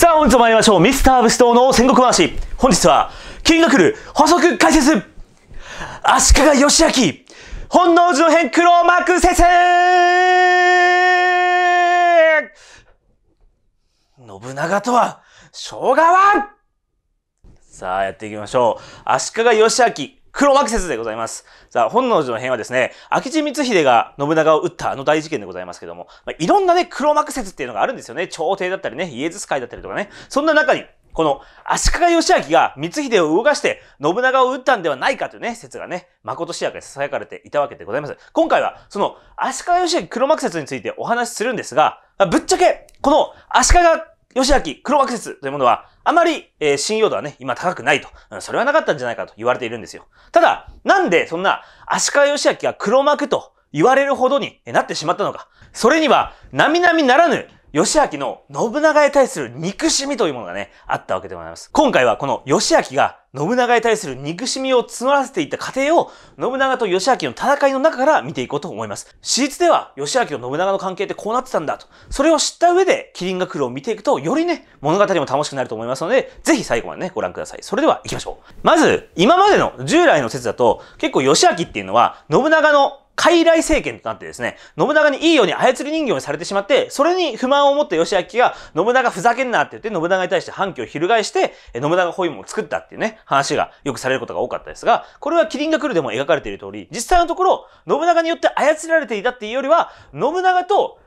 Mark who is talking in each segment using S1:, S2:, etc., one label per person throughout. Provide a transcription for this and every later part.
S1: さあ、本日も参りましょう。ミスター武士党の戦国話。本日は、金が来る補足解説足利義明本能寺の変黒幕説信長とは、昭和はさあ、やっていきましょう。足利義明。黒幕説でございます。さあ、本能寺の変はですね、明智光秀が信長を撃ったあの大事件でございますけども、まあ、いろんなね、黒幕説っていうのがあるんですよね。朝廷だったりね、イエズス会だったりとかね。そんな中に、この足利義明が光秀を動かして信長を撃ったんではないかというね、説がね、誠しやかに囁かれていたわけでございます。今回は、その足利義明黒幕説についてお話しするんですが、ぶっちゃけ、この足利吉明黒幕説というものは、あまり、えー、信用度はね、今高くないと、うん、それはなかったんじゃないかと言われているんですよ。ただ、なんでそんな、足利義明が黒幕と言われるほどになってしまったのか。それには、並々ならぬ、義明の信長に対する憎しみというものがね、あったわけでございます。今回はこの義明が信長に対する憎しみを募らせていった過程を、信長と義明の戦いの中から見ていこうと思います。史実では、義明と信長の関係ってこうなってたんだと。それを知った上で、麒麟が来るを見ていくと、よりね、物語も楽しくなると思いますので、ぜひ最後までね、ご覧ください。それでは行きましょう。まず、今までの従来の説だと、結構義明っていうのは、信長の傀儡政権となってですね、信長にいいように操り人形にされてしまって、それに不満を持った義明が、信長ふざけんなって言って、信長に対して反旗を翻して、信長包囲も作ったっていうね、話がよくされることが多かったですが、これは麒麟が来るでも描かれている通り、実際のところ、信長によって操られていたっていうよりは、信長と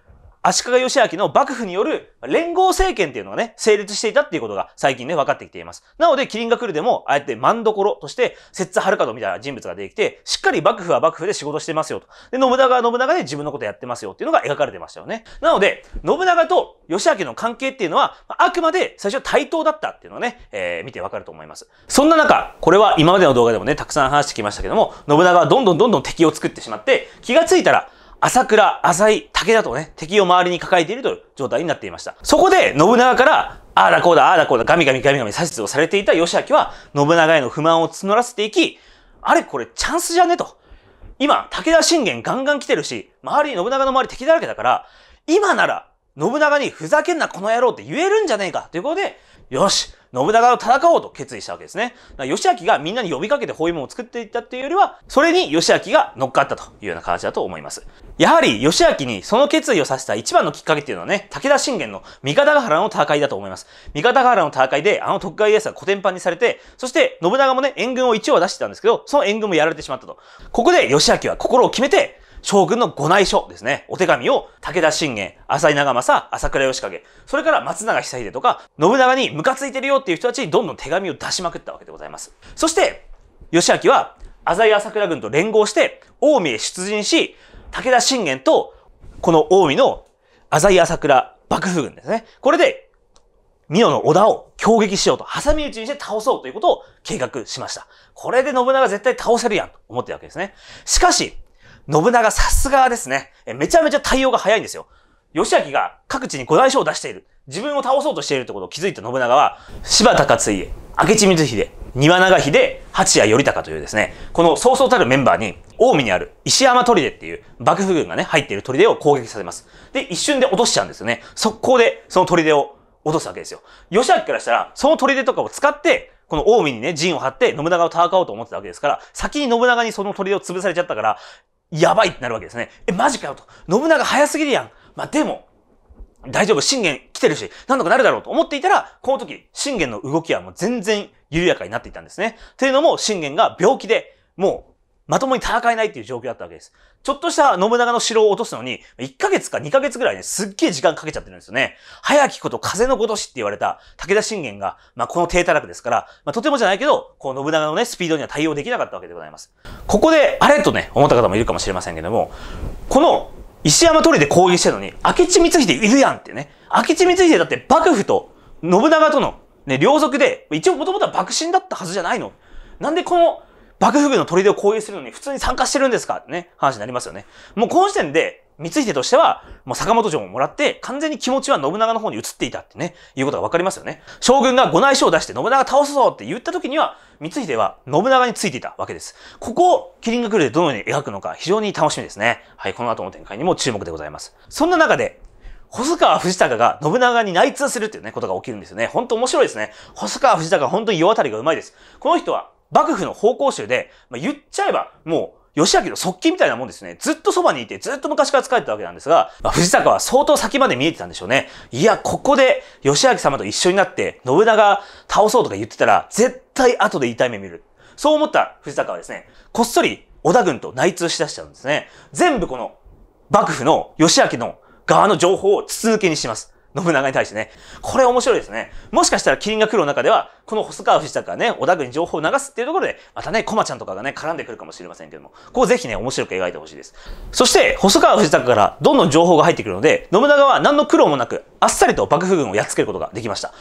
S1: 足利義明の幕府による連合政権っていうのがね、成立していたっていうことが最近ね、分かってきています。なので、キリンが来るでも、あえて万所として、摂津春門みたいな人物ができて、しっかり幕府は幕府で仕事してますよと。で、信長は信長で自分のことやってますよっていうのが描かれてましたよね。なので、信長と義明の関係っていうのは、あくまで最初対等だったっていうのをね、えー、見てわかると思います。そんな中、これは今までの動画でもね、たくさん話してきましたけども、信長はどんどんどんどん敵を作ってしまって、気がついたら、朝倉、浅井、武田とね、敵を周りに抱えているという状態になっていました。そこで、信長から、ああだこうだ、ああだこうだ、ガミガミガミガミ指図をされていた義明は、信長への不満を募らせていき、あれこれチャンスじゃねと。今、武田信玄ガンガン来てるし、周り、信長の周り敵だらけだから、今なら信長にふざけんなこの野郎って言えるんじゃねえかということで、よし信長と戦おうと決意したわけですね。義明がみんなに呼びかけて包囲網を作っていったっていうよりは、それに義明が乗っかったというような形だと思います。やはり義明にその決意をさせた一番のきっかけっていうのはね、武田信玄の三方ヶ原の戦いだと思います。三方ヶ原の戦いで、あの徳川家康が古典版にされて、そして信長もね、援軍を一応は出してたんですけど、その援軍もやられてしまったと。ここで義明は心を決めて、将軍のご内緒ですね。お手紙を武田信玄、浅井長政、朝倉義景、それから松永久秀とか、信長にムカついてるよっていう人たちにどんどん手紙を出しまくったわけでございます。そして、義明は、浅井朝倉軍と連合して、近江へ出陣し、武田信玄と、この近江の浅井朝倉幕府軍ですね。これで、美濃の織田を攻撃しようと、挟み撃ちにして倒そうということを計画しました。これで信長絶対倒せるやんと思ってるわけですね。しかし、信長さすがですね。めちゃめちゃ対応が早いんですよ。義明が各地に五大将を出している。自分を倒そうとしているってことを気づいた信長は、柴高つ家、明智光秀、庭長秀、八谷頼高というですね、この早々たるメンバーに、近江にある石山砦っていう幕府軍がね、入っている砦を攻撃させます。で、一瞬で落としちゃうんですよね。速攻でその砦を落とすわけですよ。義明からしたら、その砦とかを使って、この近江にね、陣を張って信長を戦おうと思ってたわけですから、先に信長にその砦を潰されちゃったから、やばいってなるわけですね。え、マジかよと。信長早すぎるやん。まあ、でも、大丈夫、信玄来てるし、なんとかなるだろうと思っていたら、この時、信玄の動きはもう全然緩やかになっていたんですね。というのも、信玄が病気で、もうまともに戦えないっていう状況だったわけです。ちょっとした信長の城を落とすのに、1ヶ月か2ヶ月ぐらいね、すっげえ時間かけちゃってるんですよね。早きこと風のごとしって言われた武田信玄が、まあ、この低たらくですから、まあ、とてもじゃないけど、こう信長のね、スピードには対応できなかったわけでございます。ここで、あれとね、思った方もいるかもしれませんけども、この石山りで攻撃してるのに、明智光秀いるやんってね。明智光秀だって幕府と信長とのね、両族で、一応もともとは幕臣だったはずじゃないの。なんでこの幕府軍の砦を攻撃するのに普通に参加してるんですかってね、話になりますよね。もうこの時点で、光秀としては、もう坂本城ももらって、完全に気持ちは信長の方に移っていたってね、いうことがわかりますよね。将軍がご内緒を出して信長倒すぞって言った時には、光秀は信長についていたわけです。ここをキリンが来るでどのように描くのか非常に楽しみですね。はい、この後の展開にも注目でございます。そんな中で、細川藤孝が信長に内通するっていうね、ことが起きるんですよね。ほんと面白いですね。細川藤孝は本当に世渡りがうまいです。この人は幕府の方向集で、まあ、言っちゃえば、もう、義明の側近みたいなもんですね。ずっとそばにいて、ずっと昔から使えてたわけなんですが、まあ、藤坂は相当先まで見えてたんでしょうね。いや、ここで義明様と一緒になって、信長倒そうとか言ってたら、絶対後で痛い目見る。そう思った藤坂はですね、こっそり織田軍と内通しだしちゃうんですね。全部この幕府の義明の側の情報を筒抜けにします。信長に対してね。これ面白いですね。もしかしたら麒麟が来る中では、この細川藤田がね、織田軍に情報を流すっていうところで、またね、駒ちゃんとかがね、絡んでくるかもしれませんけども、ここぜひね、面白く描いてほしいです。そして、細川藤田からどんどん情報が入ってくるので、信長は何の苦労もなく、あっさりと幕府軍をやっつけることができました。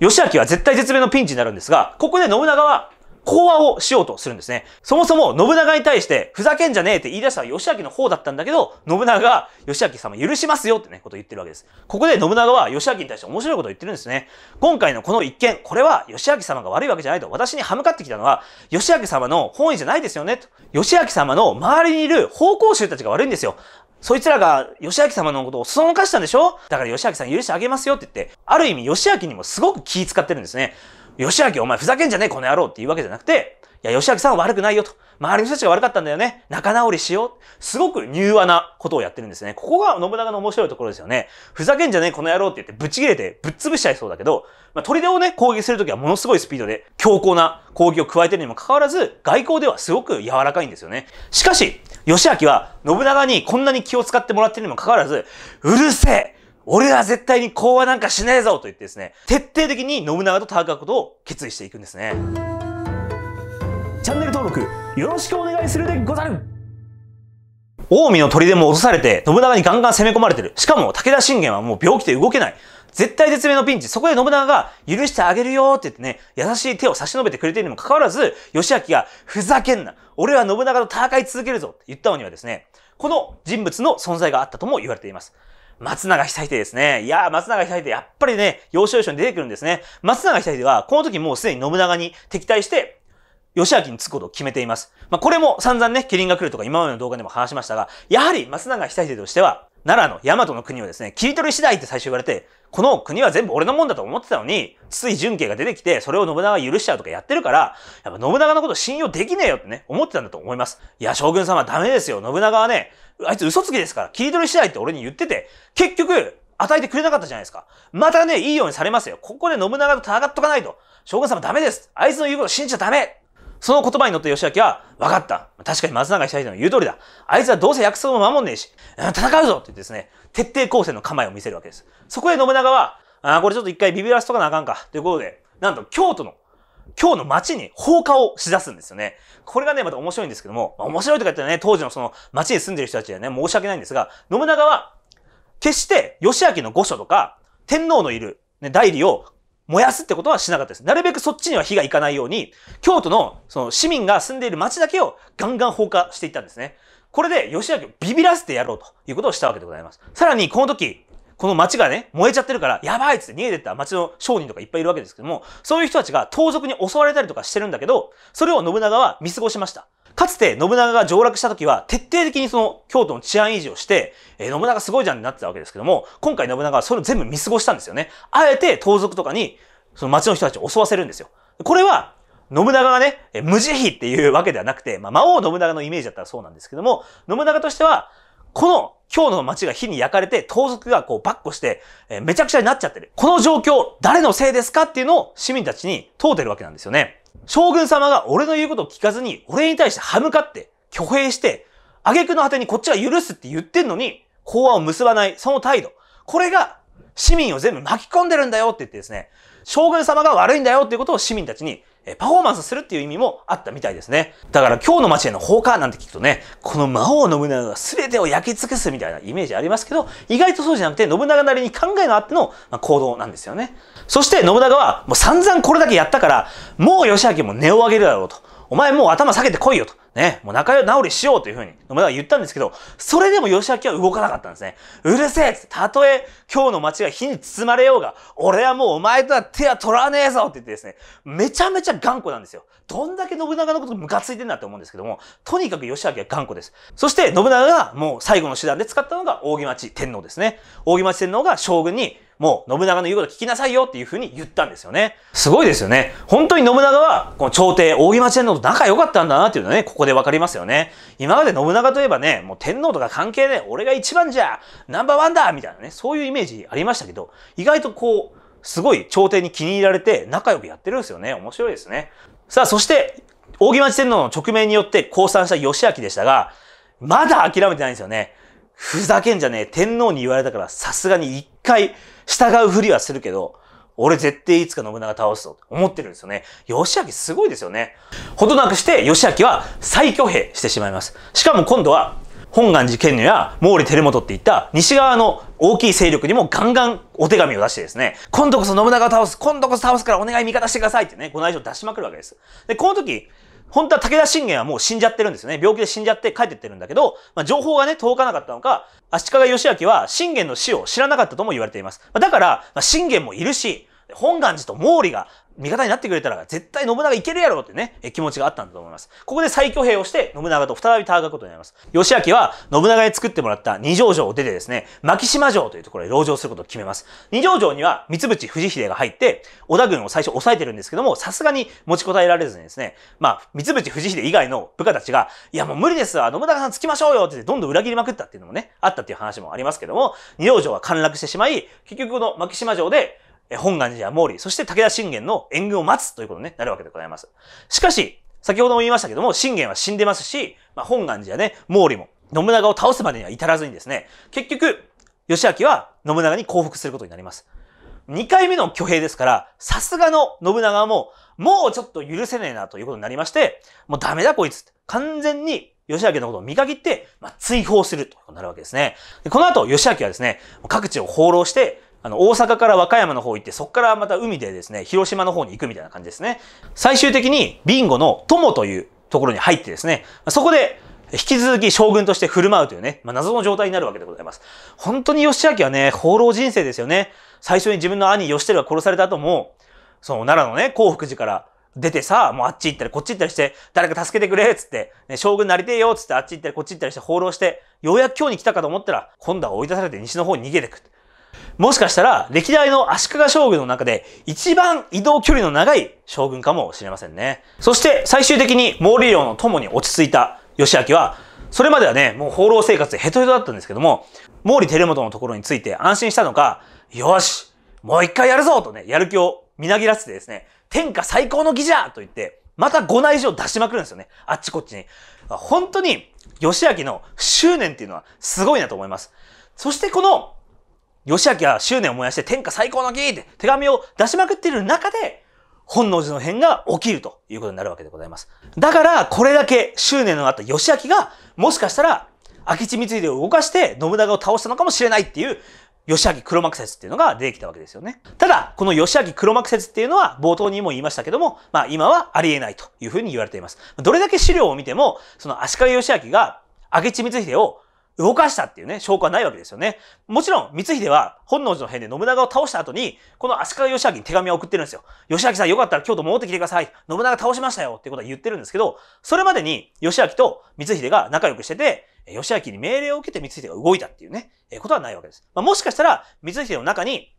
S1: 義明は絶対絶命のピンチになるんですが、ここで信長は講話をしようとするんですね。そもそも信長に対して、ふざけんじゃねえって言い出したのは義明の方だったんだけど、信長が義明様許しますよってね、ことを言ってるわけです。ここで信長は義明に対して面白いことを言ってるんですね。今回のこの一件、これは義明様が悪いわけじゃないと、私に歯向かってきたのは、義明様の本意じゃないですよね、と。義明様の周りにいる方向衆たちが悪いんですよ。そいつらが、吉明様のことをそのかしたんでしょだから吉明さん許してあげますよって言って、ある意味吉明にもすごく気使ってるんですね。吉明お前ふざけんじゃねえこの野郎って言うわけじゃなくて、いや、吉明さんは悪くないよと。周りの人たちが悪かったんだよね。仲直りしよう。すごく柔和なことをやってるんですね。ここが信長の面白いところですよね。ふざけんじゃねえこの野郎って言ってぶち切れてぶっ潰しちゃいそうだけど、まあ、砦をね、攻撃するときはものすごいスピードで強硬な攻撃を加えてるにもかかわらず、外交ではすごく柔らかいんですよね。しかし、義明は信長にこんなに気を使ってもらってるにもかかわらず、うるせえ俺は絶対に講和なんかしねえぞと言ってですね、徹底的に信長と戦うことを決意していくんですね。チャンネル登録よろしくお願いするでござる近江の砦も落とされて、信長にガンガン攻め込まれてる。しかも武田信玄はもう病気で動けない。絶対絶命のピンチ。そこで信長が許してあげるよって言ってね、優しい手を差し伸べてくれているにもかかわらず、義明がふざけんな俺は信長と戦い続けるぞって言ったのにはですね、この人物の存在があったとも言われています。松永久秀ですね。いやー、松永久秀、やっぱりね、要所要所に出てくるんですね。松永久秀は、この時もうすでに信長に敵対して、義明につくことを決めています。まあ、これも散々ね、キリンが来るとか今までの動画でも話しましたが、やはり松永久秀としては、奈良の大和の国をですね、切り取り次第って最初言われて、この国は全部俺のもんだと思ってたのに、つい純慶が出てきて、それを信長が許しちゃうとかやってるから、やっぱ信長のこと信用できねえよってね、思ってたんだと思います。いや、将軍様ダメですよ。信長はね、あいつ嘘つきですから、切り取りしないって俺に言ってて、結局、与えてくれなかったじゃないですか。またね、いいようにされますよ。ここで信長と戦っとかないと、将軍様ダメです。あいつの言うこと信じちゃダメその言葉に乗って義明は、分かった。確かに松永久秀の言う通りだ。あいつはどうせ約束も守んねえし、戦うぞって言ってですね、徹底抗戦の構えを見せるわけです。そこで信長は、あこれちょっと一回ビビらせとかなあかんか。ということで、なんと京都の今日の街に放火をしだすんですよね。これがね、また面白いんですけども、まあ、面白いとか言ったらね、当時のその街に住んでる人たちはね、申し訳ないんですが、信長は、決して義明の御所とか、天皇のいる、ね、代理を燃やすってことはしなかったです。なるべくそっちには火がいかないように、京都のその市民が住んでいる町だけをガンガン放火していったんですね。これで義明をビビらせてやろうということをしたわけでございます。さらに、この時、この町がね、燃えちゃってるから、やばいっつって逃げてった町の商人とかいっぱいいるわけですけども、そういう人たちが盗賊に襲われたりとかしてるんだけど、それを信長は見過ごしました。かつて信長が上洛した時は、徹底的にその京都の治安維持をして、えー、信長すごいじゃんってなってたわけですけども、今回信長はそれを全部見過ごしたんですよね。あえて盗賊とかに、その町の人たちを襲わせるんですよ。これは信長がね、無慈悲っていうわけではなくて、まあ、魔王信長のイメージだったらそうなんですけども、信長としては、この今日の街が火に焼かれて、盗賊がこう、バッコして、えー、めちゃくちゃになっちゃってる。この状況、誰のせいですかっていうのを市民たちに問うてるわけなんですよね。将軍様が俺の言うことを聞かずに、俺に対して歯向かって、挙兵して、挙句の果てにこっちは許すって言ってんのに、法案を結ばない、その態度。これが、市民を全部巻き込んでるんだよって言ってですね、将軍様が悪いんだよっていうことを市民たちにパフォーマンスするっていう意味もあったみたいですね。だから今日の街への放火なんて聞くとね、この魔王信長が全てを焼き尽くすみたいなイメージありますけど、意外とそうじゃなくて信長なりに考えのあっての行動なんですよね。そして信長はもう散々これだけやったから、もう義明も根を上げるだろうと。お前もう頭下げてこいよと。ね、もう仲直りしようというふうに、野村は言ったんですけど、それでも吉明は動かなかったんですね。うるせえたとえ今日の街が火に包まれようが、俺はもうお前とは手は取らねえぞって言ってですね、めちゃめちゃ頑固なんですよ。どんだけ信長のことムカついてんだって思うんですけども、とにかく吉明は頑固です。そして信長がもう最後の手段で使ったのが扇町天皇ですね。扇町天皇が将軍にもう信長の言うこと聞きなさいよっていうふうに言ったんですよね。すごいですよね。本当に信長は、この朝廷、扇町天皇と仲良かったんだなっていうのはね、ここでわかりますよね。今まで信長といえばね、もう天皇とか関係で、俺が一番じゃ、ナンバーワンだみたいなね、そういうイメージありましたけど、意外とこう、すごい朝廷に気に入られて仲良くやってるんですよね。面白いですね。さあ、そして、扇町天皇の直命によって降参した義明でしたが、まだ諦めてないんですよね。ふざけんじゃねえ。天皇に言われたからさすがに一回従うふりはするけど、俺絶対いつか信長倒すぞと思ってるんですよね。義明すごいですよね。ほどなくして義明は再挙兵してしまいます。しかも今度は本願寺賢如や毛利輝元っていった西側の大きい勢力にもガンガンお手紙を出してですね、今度こそ信長を倒す、今度こそ倒すからお願い味方してくださいってね、この愛情を出しまくるわけです。で、この時、本当は武田信玄はもう死んじゃってるんですよね。病気で死んじゃって帰ってってるんだけど、まあ、情報がね、届かなかったのか、足利義明は信玄の死を知らなかったとも言われています。だから、信玄もいるし、本願寺と毛利が味方になってくれたら絶対信長いけるやろってね、気持ちがあったんだと思います。ここで最挙兵をして信長と再び戦うことになります。義明は信長に作ってもらった二条城を出てですね、牧島城というところへ籠城することを決めます。二条城には三淵藤秀が入って、織田軍を最初抑えてるんですけども、さすがに持ちこたえられずにですね、まあ、三淵藤秀以外の部下たちが、いやもう無理ですわ、信長さんつきましょうよってってどんどん裏切りまくったっていうのもね、あったっていう話もありますけども、二条城は陥落してしまい、結局この牧島城で本願寺や毛利、そして武田信玄の援軍を待つということになるわけでございます。しかし、先ほども言いましたけども、信玄は死んでますし、まあ、本願寺やね、毛利も信長を倒すまでには至らずにですね、結局、義明は信長に降伏することになります。二回目の挙兵ですから、さすがの信長も、もうちょっと許せねえなということになりまして、もうダメだこいつ。完全に義明のことを見限って、まあ、追放するとなるわけですね。この後、義明はですね、各地を放浪して、あの、大阪から和歌山の方行って、そこからまた海でですね、広島の方に行くみたいな感じですね。最終的に、ビンゴの友というところに入ってですね、そこで、引き続き将軍として振る舞うというね、まあ、謎の状態になるわけでございます。本当に義明はね、放浪人生ですよね。最初に自分の兄義輝が殺された後も、その奈良のね、幸福寺から出てさ、もうあっち行ったりこっち行ったりして、誰か助けてくれっつって、ね、将軍なりてえよっつってあっち行ったりこっち行ったりして放浪して、ようやく今日に来たかと思ったら、今度は追い出されて西の方に逃げてくって。もしかしたら、歴代の足利将軍の中で、一番移動距離の長い将軍かもしれませんね。そして、最終的に毛利領の友に落ち着いた義明は、それまではね、もう放浪生活へヘトヘトだったんですけども、毛利輝元のところについて安心したのか、よしもう一回やるぞとね、やる気をみなぎらせてですね、天下最高の義じゃと言って、また5内以出しまくるんですよね。あっちこっちに。本当に、義明の執念っていうのはすごいなと思います。そしてこの義明は執念を燃やして天下最高の儀って手紙を出しまくっている中で、本能寺の変が起きるということになるわけでございます。だから、これだけ執念のあった義明が、もしかしたら、明智光秀を動かして信長を倒したのかもしれないっていう、義明黒幕説っていうのが出てきたわけですよね。ただ、この義明黒幕説っていうのは冒頭にも言いましたけども、まあ今はありえないというふうに言われています。どれだけ資料を見ても、その足利義明が明智光秀を動かしたっていうね、証拠はないわけですよね。もちろん、光秀は本能寺の変で信長を倒した後に、この足利義明に手紙を送ってるんですよ。義明さんよかったら京都戻ってきてください。信長倒しましたよってことは言ってるんですけど、それまでに義明と光秀が仲良くしてて、義明に命令を受けて光秀が動いたっていうね、えことはないわけです。まあ、もしかしたら、光秀の中に、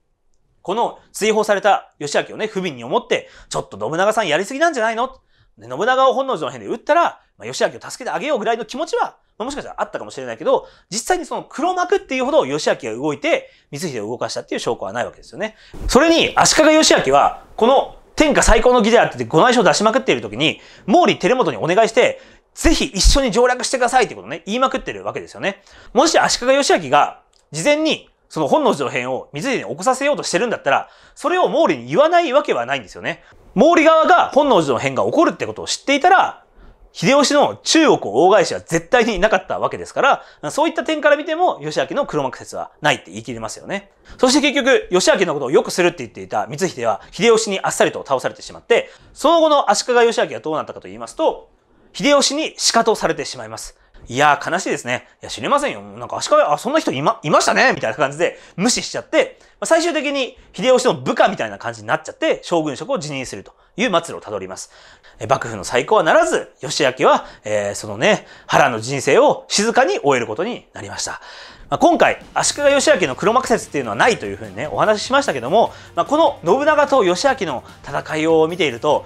S1: この追放された義明をね、不憫に思って、ちょっと信長さんやりすぎなんじゃないの信長を本能寺の変で撃ったら、まあ、義明を助けてあげようぐらいの気持ちは、まあ、もしかしたらあったかもしれないけど、実際にその黒幕っていうほど義明が動いて、光秀を動かしたっていう証拠はないわけですよね。それに、足利義明は、この天下最高の義であってご内緒を出しまくっている時に、毛利輝元にお願いして、ぜひ一緒に上洛してくださいってことね、言いまくってるわけですよね。もし足利義明が、事前に、その本能寺の変を水秀に起こさせようとしてるんだったら、それを毛利に言わないわけはないんですよね。毛利側が本能寺の変が起こるってことを知っていたら、秀吉の中国大返しは絶対になかったわけですから、そういった点から見ても、義明の黒幕説はないって言い切れますよね。そして結局、義明のことをよくするって言っていた光秀は、秀吉にあっさりと倒されてしまって、その後の足利義明はどうなったかと言いますと、秀吉に仕方されてしまいます。いやー悲しいですね。いや、知りませんよ。なんか足利、あ、そんな人いま、いましたねみたいな感じで無視しちゃって、最終的に秀吉の部下みたいな感じになっちゃって、将軍職を辞任するという末路をたどります。え幕府の再興はならず、義明は、えー、そのね、原の人生を静かに終えることになりました。まあ、今回、足利義明の黒幕説っていうのはないというふうにね、お話ししましたけども、まあ、この信長と義明の戦いを見ていると、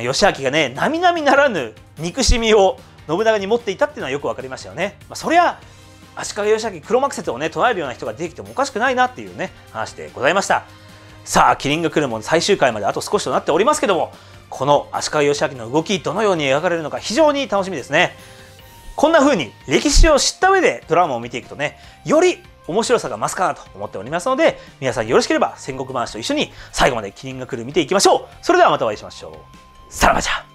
S1: 義明がね、並々ならぬ憎しみを信長に持っていたっていうのはよく分かりましたよね。まあ、そりゃ足利義昭黒幕説をね唱えるような人ができてもおかしくないなっていうね話でございましたさあ「キリンが来るもん」最終回まであと少しとなっておりますけどもこの足利義昭の動きどのように描かれるのか非常に楽しみですねこんな風に歴史を知った上でドラマを見ていくとねより面白さが増すかなと思っておりますので皆さんよろしければ戦国話と一緒に最後まで「キリンが来る」見ていきましょうそれではまたお会いしましょうさらばじゃん